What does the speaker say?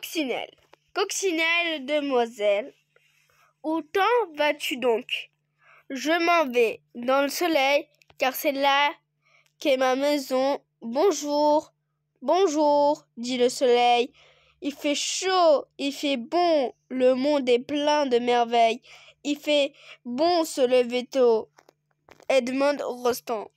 Coccinelle. Coccinelle, demoiselle, où t'en vas-tu donc Je m'en vais dans le soleil, car c'est là qu'est ma maison. Bonjour, bonjour, dit le soleil. Il fait chaud, il fait bon, le monde est plein de merveilles. Il fait bon se lever tôt. Edmond Rostand.